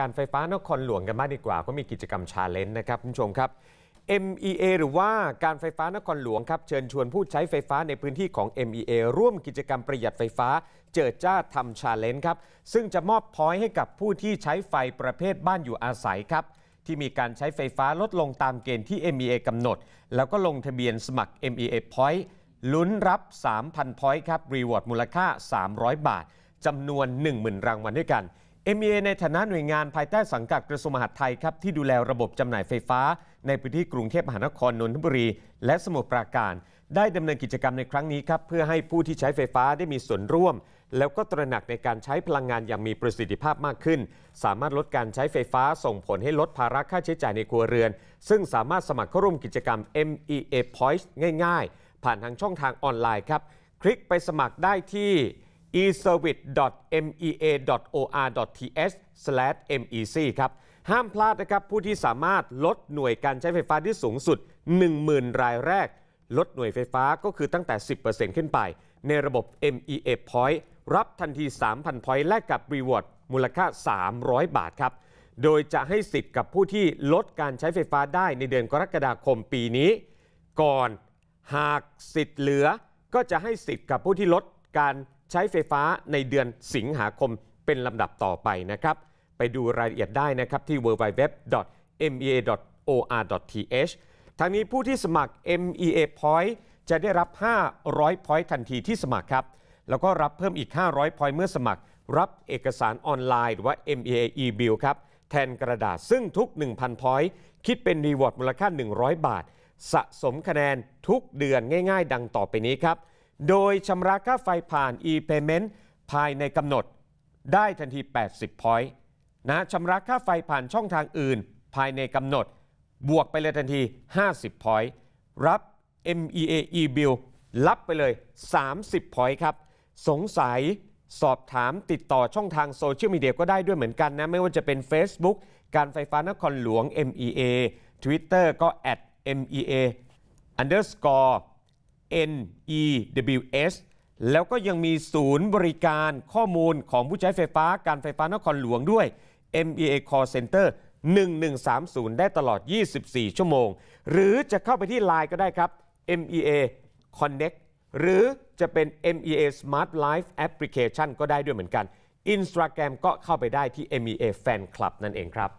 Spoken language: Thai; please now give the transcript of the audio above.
การไฟฟ้านครหลวงกันมากดีกว่า ก็มีกิจกรรมชาเลนจ์นะครับคุณผู้ชมครับ MEA หรือว่าการไฟฟ้านครหลวงครับ เชิญชวนผู้ใช้ไฟฟ้าในพื้นที่ของ MEA ร่วมกิจกรรมประหยัดไฟฟ้าเจิดจ้าทำชาเลนจ์ครับ ซึ่งจะมอบพอยต์ให้กับผู้ที่ใช้ไฟประเภทบ้านอยู่อาศัยครับ ที่มีการใช้ไฟฟ้าลดลงตามเกณฑ์ที่ MEA กำหนด แล้วก็ลงทะเบียนสมัคร MEA Point ลุ้นรับ3,000พอยต์ครับรีวอร์ดมูลค่า 300 บาทจำนวน 10,000 รางวัลด้วยกันเมเอในฐานะหน่วยงานภายใต้สังกัดกระทรวงมหาดไทยครับที่ดูแลระบบจำหน่ายไฟฟ้า ในพื้นที่กรุงเทพมหานครนนทบุรี และสมุทรปราการ ได้ดำเนินกิจกรรมในครั้งนี้ครับเพื่อให้ผู้ที่ใช้ไฟฟ้าได้มีส่วนร่วม แล้วก็ตระหนักในการใช้พลังงานอย่างมีประสิทธิภาพมากขึ้น สามารถลดการใช้ไฟฟ้าส่งผลให้ลดภาระค่าใช้จ่ายในครัวเรือน ซึ่งสามารถสมัครเข้าร่วมกิจกรรม MEA Points ง่าย ๆ ผ่านทางช่องทางออนไลน์ครับ คลิกไปสมัครได้ที่ eservice.mea.or.th/mec ครับ ห้ามพลาดนะครับ ผู้ที่สามารถลดหน่วยการใช้ไฟฟ้าที่สูงสุด 10,000 รายแรก ลดหน่วยไฟฟ้าก็คือตั้งแต่ 10%ขึ้นไป ในระบบ MEA Point รับทันที 3,000 Point แลกกับ Reward มูลค่า 300 บาทครับโดยจะให้สิทธิ์กับผู้ที่ลดการใช้ไฟฟ้าได้ในเดือนกรกฎาคมปีนี้ ก่อนหากสิทธิ์เหลือ ก็จะให้สิทธิ์กับผู้ที่ลดการใช้ไฟฟ้าในเดือนสิงหาคมเป็นลำดับต่อไปนะครับ ไปดูรายละเอียดได้นะครับที่ www.mea.or.th ทางนี้ผู้ที่สมัคร MEA Point จะได้รับ 500 Point ทันทีที่สมัครครับ แล้วก็รับเพิ่มอีก 500 Point เมื่อสมัครรับเอกสารออนไลน์ หรือว่า MEA e-bill ครับแทนกระดาษ ซึ่งทุก 1,000 Point คิดเป็นรีวอร์ดมูลค่า 100 บาท สะสมคะแนนทุกเดือนง่าย ๆ ดังต่อไปนี้ครับโดยชำระค่าไฟผ่าน e-payment ภายในกำหนดได้ทันที 80 point นะชำระค่าไฟผ่านช่องทางอื่น ภายในกำหนด บวกไปเลยทันที 50 point รับ MEA e-bill รับไปเลย 30 point ครับ สงสัยสอบถามติดต่อช่องทางโซเชียลมีเดียก็ได้ด้วยเหมือนกันนะ ไม่ว่าจะเป็น Facebook การไฟฟ้านครหลวง MEA Twitter ก็ MEA underscore NEWS แล้วก็ยังมีศูนย์บริการข้อมูลของผู้ใช้ไฟฟ้าการไฟฟ้านครหลวงด้วย MEA Call Center 1130 ได้ตลอด 24 ชั่วโมง หรือจะเข้าไปที่ Line ก็ได้ครับ MEA Connect หรือจะเป็น MEA Smart Life Application ก็ได้ด้วยเหมือนกัน Instagram ก็เข้าไปได้ที่ MEA Fan Club นั่นเองครับ